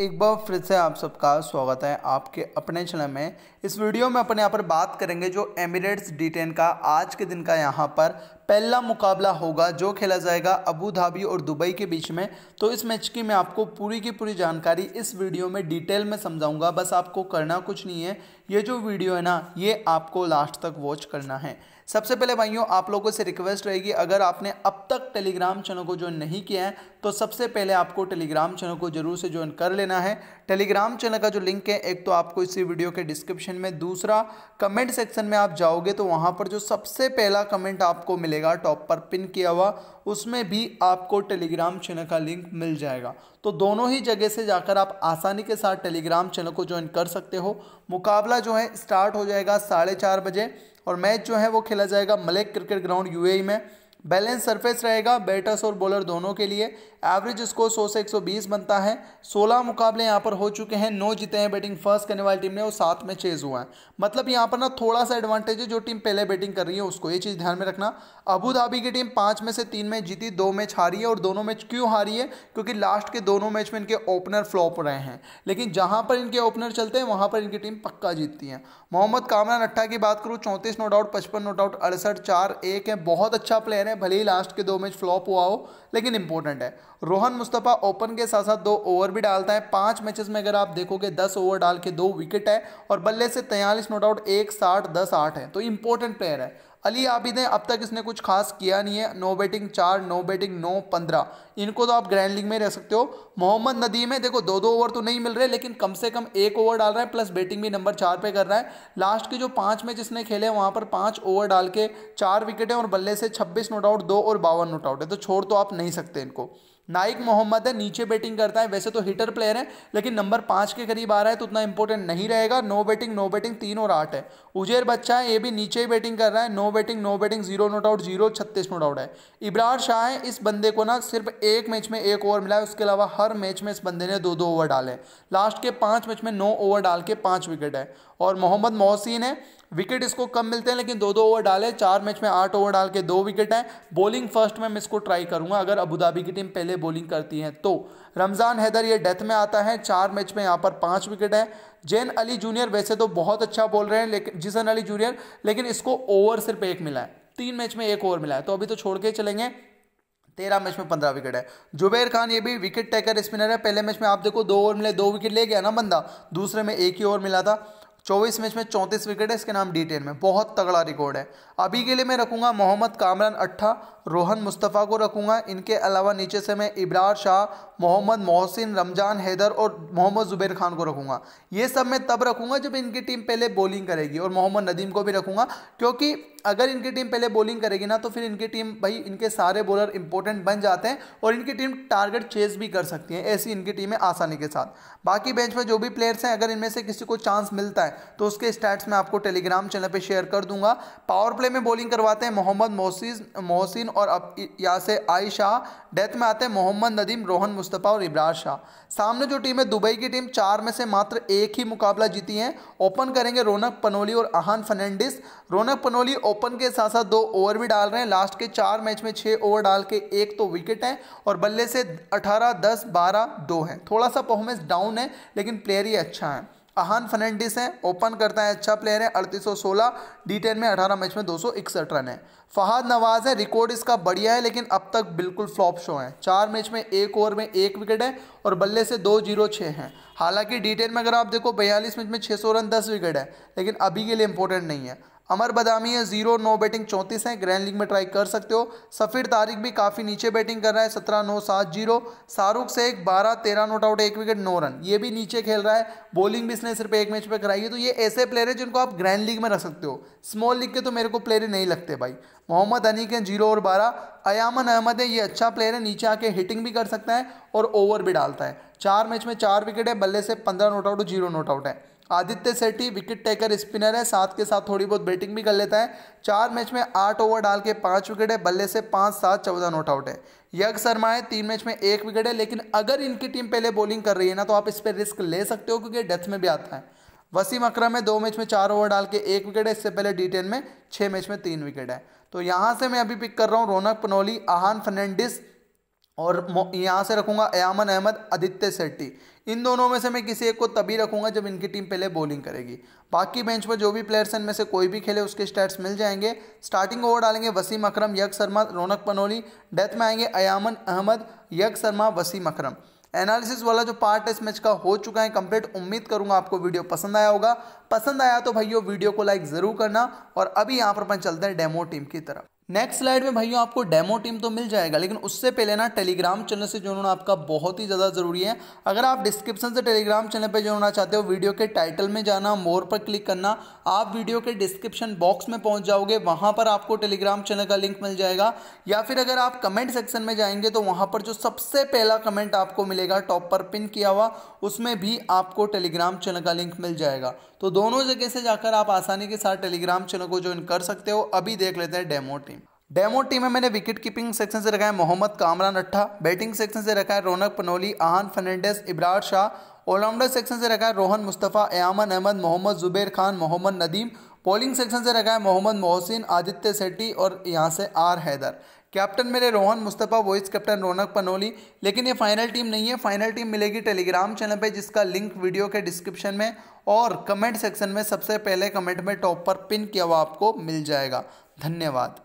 एक बार फिर से आप सबका स्वागत है आपके अपने चैनल में इस वीडियो में अपने यहाँ पर बात करेंगे जो एमिरेट्स डी टेन का आज के दिन का यहाँ पर पहला मुकाबला होगा जो खेला जाएगा अबू धाबी और दुबई के बीच में तो इस मैच की मैं आपको पूरी की पूरी जानकारी इस वीडियो में डिटेल में समझाऊंगा बस आपको करना कुछ नहीं है ये जो वीडियो है ना ये आपको लास्ट तक वॉच करना है सबसे पहले भाइयों आप लोगों से रिक्वेस्ट रहेगी अगर आपने अब तक टेलीग्राम चैनल को ज्वाइन नहीं किया है तो सबसे पहले आपको टेलीग्राम चैनल को जरूर से ज्वाइन कर लेना है टेलीग्राम चैनल का जो लिंक है एक तो आपको इसी वीडियो के डिस्क्रिप्शन में दूसरा कमेंट सेक्शन में आप जाओगे तो वहाँ पर जो सबसे पहला कमेंट आपको मिलेगा टॉप पर पिन किया हुआ उसमें भी आपको टेलीग्राम चैनल का लिंक मिल जाएगा तो दोनों ही जगह से जाकर आप आसानी के साथ टेलीग्राम चैनल को ज्वाइन कर सकते हो मुकाबला जो है स्टार्ट हो जाएगा साढ़े चार बजे और मैच जो है वो खेला जाएगा Malek cricket ground UAE e में बैलेंस सरफेस रहेगा बैटर्स और बॉलर दोनों के लिए एवरेज स्कोर सौ से 120 बनता है 16 मुकाबले यहाँ पर हो चुके हैं नौ जीते हैं बैटिंग फर्स्ट करने वाली टीम ने और सात में चेज हुआ है मतलब यहाँ पर ना थोड़ा सा एडवांटेज है जो टीम पहले बैटिंग कर रही है उसको ये चीज़ ध्यान में रखना अबू धाबी की टीम पाँच में से तीन मैच जीती दो मैच हारी है और दोनों मैच क्यों हारी है क्योंकि लास्ट के दोनों मैच में इनके ओपनर फ्लॉप रहे हैं लेकिन जहाँ पर इनके ओपनर चलते हैं वहाँ पर इनकी टीम पक्का जीतती है मोहम्मद कामरान अट्ठा की बात करूँ चौंतीस नोट आउट पचपन नोट आउट अड़सठ चार एक है बहुत अच्छा प्लेयर है भले ही लास्ट के दो मैच फ्लॉप हुआ हो लेकिन इंपॉर्टेंट है रोहन मुस्तफ़ा ओपन के साथ साथ दो ओवर भी डालता है पांच मैचेस में अगर आप देखोगे दस ओवर डाल के दो विकेट है और बल्ले से तैयलीस नो डाउट एक साठ दस आठ है तो इंपॉर्टेंट प्लेयर है अली आबिद ने अब तक इसने कुछ खास किया नहीं है नो बैटिंग चार नो बैटिंग नौ पंद्रह इनको तो आप ग्रैंड लीग में रह सकते हो मोहम्मद नदीम है देखो दो दो ओवर तो नहीं मिल रहे लेकिन कम से कम एक ओवर डाल रहा है प्लस बैटिंग भी नंबर चार पे कर रहा है लास्ट के जो पांच मैच इसने खेले हैं वहाँ पर पाँच ओवर डाल के चार विकेट हैं और बल्ले से छब्बीस नोट आउट दो और बावन नोट आउट है तो छोड़ तो आप नहीं सकते इनको नाइक मोहम्मद है नीचे बैटिंग करता है वैसे तो हिटर प्लेयर है लेकिन नंबर पाँच के करीब आ रहा है तो उतना इंपॉर्टेंट नहीं रहेगा नो बैटिंग नो बैटिंग तीन और आठ है उजेर बच्चा है ये भी नीचे ही बैटिंग कर रहा है no batting no batting zero not out zero छत्तीस नोट आउट है इब्रार शाह है इस बंदे को ना सिर्फ एक मैच में एक ओवर मिला है उसके अलावा हर मैच में इस बंदे ने दो दो ओवर डाले लास्ट के पाँच मैच में नौ ओवर डाल के पाँच विकेट है और मोहम्मद मोहसिन है विकेट इसको कम मिलते हैं लेकिन दो दो ओवर डाले चार मैच में आठ ओवर डाल के दो विकेट हैं बॉलिंग फर्स्ट में मैं इसको ट्राई करूंगा अगर अबूधाबी की टीम पहले बॉलिंग करती है तो रमज़ान हैदर ये डेथ में आता है चार मैच में यहाँ पर पाँच विकेट है जैन अली जूनियर वैसे तो बहुत अच्छा बोल रहे हैं लेकिन जिसन अली जूनियर लेकिन इसको ओवर सिर्फ एक मिला है तीन मैच में एक ओवर मिला है तो अभी तो छोड़ के चलेंगे तेरह मैच में पंद्रह विकेट है जुबेर खान ये भी विकेट टेकर स्पिनर है पहले मैच में आप देखो दो ओवर मिले दो विकेट ले गया ना बंदा दूसरे में एक ही ओवर मिला था 24 मैच में 34 विकेट है इसके नाम डी में बहुत तगड़ा रिकॉर्ड है अभी के लिए मैं रखूँगा मोहम्मद कामरान अट्ठा रोहन मुस्तफ़ा को रखूँगा इनके अलावा नीचे से मैं इब्रार शाह मोहम्मद मोहसिन रमजान हैदर और मोहम्मद ज़ुबैर खान को रखूँगा ये सब मैं तब रखूँगा जब इनकी टीम पहले बॉलिंग करेगी और मोहम्मद नदीम को भी रखूँगा क्योंकि अगर इनकी टीम पहले बॉलिंग करेगी ना तो फिर इनकी टीम भाई इनके सारे बॉलर इंपॉर्टेंट बन जाते हैं और इनकी टीम टारगेट चेस भी कर सकती है ऐसी इनकी टीमें आसानी के साथ बाकी बेंच में जो भी प्लेयर्स हैं अगर इनमें से किसी को चांस मिलता है तो उसके स्टैट्स मैं आपको टेलीग्राम चैनल पर शेयर कर दूंगा पावर प्ले में बॉलिंग करवाते हैं मोहम्मद मोहसिन मोहसिन और अब से आई शाह डेथ में आते हैं मोहम्मद नदीम रोहन मुस्तफ़ा और इब्रार शाह सामने जो टीम है दुबई की टीम चार में से मात्र एक ही मुकाबला जीती है ओपन करेंगे रौनक पनोली और आहान फर्नांडिस रौनक पनोली ओपन के साथ साथ दो ओवर भी डाल रहे हैं लास्ट के चार मैच में छः ओवर डाल के एक तो विकेट है और बल्ले से अठारह दस बारह दो हैं थोड़ा सा परफॉर्मेंस डाउन है लेकिन प्लेयर ही अच्छा है अहान फर्नांडिस हैं ओपन करता है अच्छा प्लेयर है अड़तीस सौ सोलह डी टेन में अठारह मैच में दो सौ इकसठ रन है फहाद नवाज़ है रिकॉर्ड इसका बढ़िया है लेकिन अब तक बिल्कुल फ्लॉप शो है चार मैच में एक ओवर में एक विकेट है और बल्ले से दो जीरो छः हैं हालांकि डी टेन में अगर आप देखो बयालीस मैच में छः सौ रन दस विकेट है लेकिन अभी के लिए इंपॉर्टेंट नहीं है अमर बदामी है जीरो नौ बैटिंग चौंतीस है ग्रैंड लीग में ट्राई कर सकते हो सफ़ीर तारिक भी काफ़ी नीचे बैटिंग कर रहा है सत्रह नौ सात जीरो शाहरुख से एक बारह तेरह नोट आउट एक विकेट नौ रन ये भी नीचे खेल रहा है बॉलिंग भी इसने सिर्फ एक मैच पर कराई है तो ये ऐसे प्लेयर है जिनको आप ग्रैंड लीग में रख सकते हो स्मॉल लीग के तो मेरे को प्लेयर नहीं लगते भाई मोहम्मद अनीक है जीरो और बारह अयामन अहमद है ये अच्छा प्लेयर है नीचे आके हिटिंग भी कर सकता है और ओवर भी डालता है चार मैच में चार विकेट है बल्ले से पंद्रह नोट आउट और जीरो नोट आउट है Aditya Sethi wicket taker spinner है साथ के साथ थोड़ी बहुत बैटिंग भी कर लेता है चार मैच में आठ ओवर डाल के पाँच विकेट है बल्ले से पाँच सात चौदह नॉट आउट है यज्ञ शर्मा है तीन मैच में एक विकेट है लेकिन अगर इनकी टीम पहले बॉलिंग कर रही है ना तो आप इस पर रिस्क ले सकते हो क्योंकि डेथ में भी आता है वसीम अक्रम है दो मैच में चार ओवर डाल के एक विकेट है इससे पहले डी में छः मैच में तीन विकेट है तो यहाँ से मैं अभी पिक कर रहा हूँ रौनक पनौली आहान फर्नैंडिस और यहाँ से रखूँगा अयामन अहमद आदित्य सेट्टी इन दोनों में से मैं किसी एक को तभी रखूँगा जब इनकी टीम पहले बॉलिंग करेगी बाकी बेंच पर जो भी प्लेयर्स हैं इनमें से कोई भी खेले उसके स्टैट्स मिल जाएंगे स्टार्टिंग ओवर डालेंगे वसीम अकरम यक शर्मा रौनक पनोली डेथ में आएंगे अयामन अहमद यक शर्मा वसीम अकरम एनालिसिस वाला जो पार्ट इस मैच का हो चुका है कंप्लीट उम्मीद करूंगा आपको वीडियो पसंद आया होगा पसंद आया तो भाइयों वीडियो को लाइक ज़रूर करना और अभी यहाँ पर अपन चलते हैं डेमो टीम की तरफ नेक्स्ट स्लाइड में भाइयों आपको डेमो टीम तो मिल जाएगा लेकिन उससे पहले ना टेलीग्राम चैनल से जुड़ना आपका बहुत ही ज़्यादा ज़रूरी है अगर आप डिस्क्रिप्शन से टेलीग्राम चैनल पर जुड़ना चाहते हो वीडियो के टाइटल में जाना मोर पर क्लिक करना आप वीडियो के डिस्क्रिप्शन बॉक्स में पहुंच जाओगे वहां पर आपको टेलीग्राम चैनल का लिंक मिल जाएगा या फिर अगर आप कमेंट सेक्शन में जाएंगे तो वहाँ पर जो सबसे पहला कमेंट आपको मिलेगा टॉप पर पिन किया हुआ उसमें भी आपको टेलीग्राम चैनल का लिंक मिल जाएगा तो दोनों जगह से जाकर आप आसानी के साथ टेलीग्राम चैनल को ज्वाइन कर सकते हो अभी देख लेते हैं डेमो टीम डेमो टीम में मैंने विकेट कीपिंग सेक्शन से रखा है मोहम्मद कामरान अट्ठा बैटिंग सेक्शन से रखा है रौनक पनोली आहन फर्नांडेस इब्रार शाह ऑलराउंडर सेक्शन से रखा है रोहन मुस्तफ़ा एयामन अहमद मोहम्मद जुबैर खान मोहम्मद नदीम बॉलिंग सेक्शन से रखा है मोहम्मद मोहसिन आदित्य सेट्टी और यहाँ से आर हैदर कैप्टन मेरे रोहन मुस्तफ़ा वॉइस कैप्टन रौनक पनोली लेकिन ये फाइनल टीम नहीं है फाइनल टीम मिलेगी टेलीग्राम चैनल पे जिसका लिंक वीडियो के डिस्क्रिप्शन में और कमेंट सेक्शन में सबसे पहले कमेंट में टॉप पर पिन किया हुआ आपको मिल जाएगा धन्यवाद